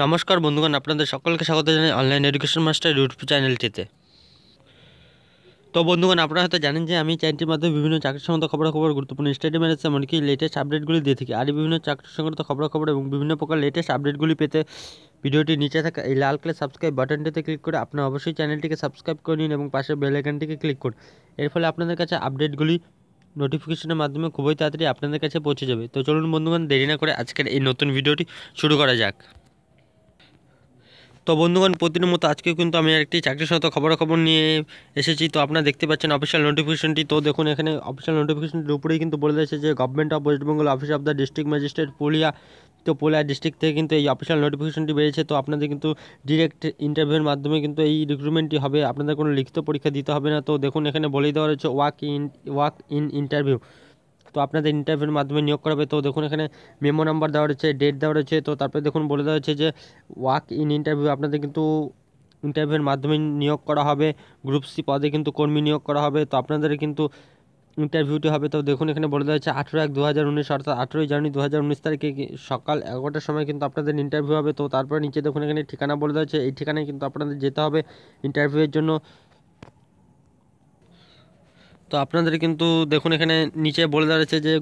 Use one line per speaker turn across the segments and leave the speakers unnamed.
নমস্কার বন্ধুগণ আপনাদের সকলকে স্বাগত জানাই অনলাইন এডুকেশন মাস্টার ইউটিউব চ্যানেলটিতে তো বন্ধুগণ আপনারা হয়তো জানেন যে আমি চ্যানেলটির মাধ্যমে বিভিন্ন চাকরি সংক্রান্ত খবরাখবর গুরুত্বপূর্ণ স্টাডি ম্যানেজ এমনকি লেটেস্ট আপডেটগুলি দিয়ে থাকি আর বিভিন্ন চাকরি সংক্রান্ত খবরাখবর এবং বিভিন্ন প্রকার লেটেস্ট আপডেটগুলি পেতে ভিডিওটি নিচে থাকা এই লাল কালার সাবস্ক্রাইব বাটনটিতে ক্লিক করে আপনার অবশ্যই চ্যানেলটিকে সাবস্ক্রাইব করে নিন এবং পাশে বেলাইকানটিকে ক্লিক করুন এর ফলে আপনাদের কাছে আপডেটগুলি নোটিফিকেশনের মাধ্যমে খুবই তাড়াতাড়ি আপনাদের কাছে পৌঁছে যাবে তো চলুন বন্ধুগণ দেরি না করে আজকের এই নতুন ভিডিওটি শুরু করা যাক তো বন্ধুগণ প্রতিদিন মতো আজকেও কিন্তু আমি একটি চাকরির খবর খবরাখবর নিয়ে এসেছি তো আপনারা দেখতে পাচ্ছেন অফিসিয়াল নোটিফিকেশনটি তো দেখুন এখানে অফিসিয়াল নোটিফিকেশনটির উপরেই কিন্তু বলে দিয়েছে যে government of West Bengal office of the district magistrate Purulia তো পুরুলিয়া ডিস্ট্রিক্ট থেকে কিন্তু এই অফিসিয়াল নোটিফিকেশনটি বেড়েছে তো আপনাদের কিন্তু ডিরেক্ট ইন্টারভিউর মাধ্যমে কিন্তু এই রিক্রুটমেন্টটি হবে আপনাদের কোনো লিখিত পরীক্ষা দিতে হবে না তো দেখুন এখানে বলেই দেওয়া রয়েছে walk in walk in interview তো আপনাদের ইন্টারভিউর মাধ্যমে নিয়োগ করা হবে তো দেখুন এখানে মেমো নাম্বার দেওয়া রয়েছে ডেট দেওয়া রয়েছে তো তারপরে দেখুন বলে দেওয়া হয়েছে যে ওয়াক ইন ইন্টারভিউ আপনাদের কিন্তু ইন্টারভিউর মাধ্যমে নিয়োগ করা হবে গ্রুপ সি পদে কিন্তু কর্মী নিয়োগ করা হবে তো আপনাদের কিন্তু ইন্টারভিউটি হবে তো দেখুন এখানে বলে দেওয়া হয়েছে আঠেরো এক দু হাজার উনিশ অর্থাৎ আঠেরোই জানুয়ারি দু হাজার উনিশ তারিখে সকাল এগারোটার সময় কিন্তু আপনাদের ইন্টারভিউ হবে তো তারপরে নিচে দেখুন এখানে ঠিকানা বলে দেওয়া হয়েছে এই ঠিকানায় কিন্তু আপনাদের যেতে হবে ইন্টারভিউয়ের জন্য তো আপনাদের কিন্তু দেখুন এখানে নিচে বলে দাঁড়িয়েছে যে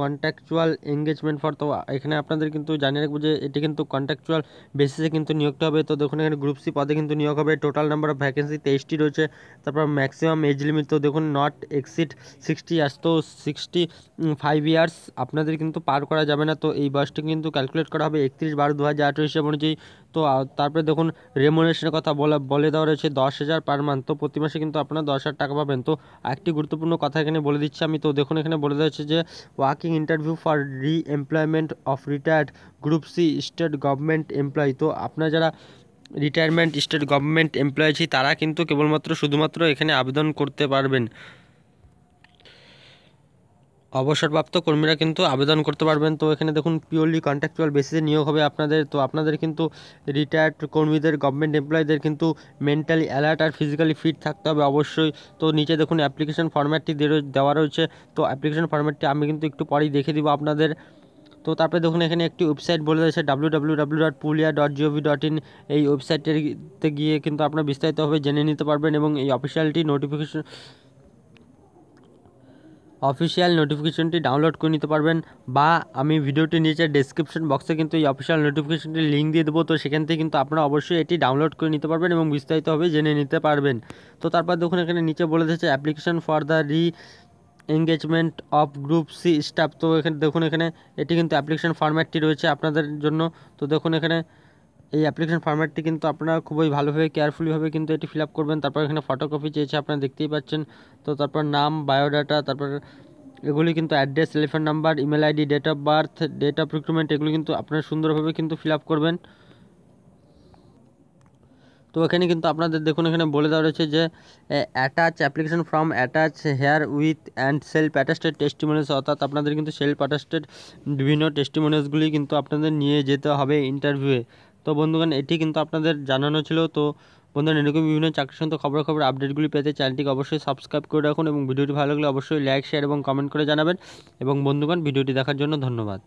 কন্ট্যাকচুয়াল এঙ্গেজমেন্ট ফর তো এখানে আপনাদের কিন্তু জানিয়ে রাখবো যে এটি কিন্তু কন্ট্যাকচুয়াল বেসিসে কিন্তু নিয়োগটা হবে তো দেখুন এখানে গ্রুপ সি পদে কিন্তু নিয়োগ হবে টোটাল নাম্বার অফ ভ্যাকেন্সি তেইশটি রয়েছে তারপর ম্যাক্সিমাম এজ লিমিট তো দেখুন নট এক্সিড সিক্সটি ইয়ার্স তো সিক্সটি ফাইভ ইয়ার্স আপনাদের কিন্তু পার করা যাবে না তো এই বয়সটি কিন্তু ক্যালকুলেট করা হবে একত্রিশ বারো দু হাজার আঠারো হিসাব অনুযায়ী তো তারপরে দেখুন রেমুনারেশনের কথা বলা বলে দেওয়া রয়েছে দশ হাজার পার মান্থ তো প্রতি মাসে কিন্তু আপনারা দশ হাজার টাকা পাবেন তো একটি গুরুত্বপূর্ণ কথা এখানে বলে দিচ্ছি আমি তো দেখুন এখানে বলে দেওয়া হচ্ছে যে working interview for re employment of retired group C state government employee তো আপনারা যারা রিটায়ারমেন্ট স্টেট গভর্নমেন্ট এমপ্লয়ি তারা কিন্তু কেবলমাত্র শুধুমাত্র এখানে আবেদন করতে পারবেন অবসরপ্রাপ্ত কর্মীরা কিন্তু আবেদন করতে পারবেন তো এখানে দেখুন পিওরলি কন্ট্রাকচুয়াল বেসিসে নিয়োগ হবে আপনাদের তো আপনাদের কিন্তু রিটায়ার্ড কর্মীদের গভর্নমেন্ট এমপ্লয়ীদের কিন্তু মেন্টালি অ্যালার্ট আর ফিজিক্যালি ফিট থাকতে হবে অবশ্যই তো নিচে দেখুন অ্যাপ্লিকেশন ফর্ম্যাটটি দেওয়া রয়েছে তো অ্যাপ্লিকেশন ফর্ম্যাটটি আমি কিন্তু একটু পরেই দেখে দিব আপনাদের তো তারপরে দেখুন এখানে একটি ওয়েবসাইট বলে রয়েছে W W W dot Purulia dot GOV dot in এই ওয়েবসাইটটিতে গিয়ে কিন্তু আপনারা বিস্তারিতভাবে জেনে নিতে পারবেন এবং এই অফিসিয়ালটি নোটিফিকেশন অফিসিয়াল নোটিফিকেশনটি ডাউনলোড করে নিতে পারবেন বা আমি ভিডিওটি নিচে ডেসক্রিপশন বক্সে কিন্তু এই অফিসিয়াল নোটিফিকেশনটির লিঙ্ক দিয়ে দেবো তো সেখান থেকে কিন্তু আপনারা অবশ্যই এটি ডাউনলোড করে নিতে পারবেন এবং বিস্তারিতভাবে জেনে নিতে পারবেন তো তারপর দেখুন এখানে নিচে বলে দিয়েছে application for the re engagement of group C staff তো এখানে দেখুন এখানে এটি কিন্তু অ্যাপ্লিকেশন ফর্ম্যাটটি রয়েছে আপনাদের জন্য তো দেখুন এখানে এই অ্যাপ্লিকেশন ফরম্যাটটি কিন্তু আপনারা খুবই ভালোভাবে কেয়ারফুলি ভাবে কিন্তু এটি ফিলআপ করবেন তারপর এখানে ফটোগ্রাফি চাইছে আপনারা দেখতেই পাচ্ছেন তো তারপর নাম বায়োডাটা তারপর এগুলি কিন্তু address phone number email ID date of birth date of recruitment এগুলো কিন্তু আপনারা সুন্দরভাবে কিন্তু ফিলআপ করবেন তো এখানে কিন্তু আপনাদের দেখুন এখানে বলে দেওয়া রয়েছে যে attach application form attach here with and self attested testimonials অর্থাৎ আপনাদের কিন্তু সেলফ অ্যাটেস্টেড বিভিন্ন টেস্টিমোনিয়ালস গুলি কিন্তু আপনাদের নিয়ে যেতে হবে ইন্টারভিউয়ে তো বন্ধুগণ এটি কিন্তু আপনাদের জানানো ছিল তো বন্ধুরা এরকম বিভিন্ন চাকরি খবর খবরাখবর আপডেটগুলি পেতে চ্যানেলটিকে অবশ্যই সাবস্ক্রাইব করে রাখুন এবং ভিডিওটি ভালো লাগলে অবশ্যই লাইক শেয়ার এবং কমেন্ট করে জানাবেন এবং বন্ধুগণ ভিডিওটি দেখার জন্য ধন্যবাদ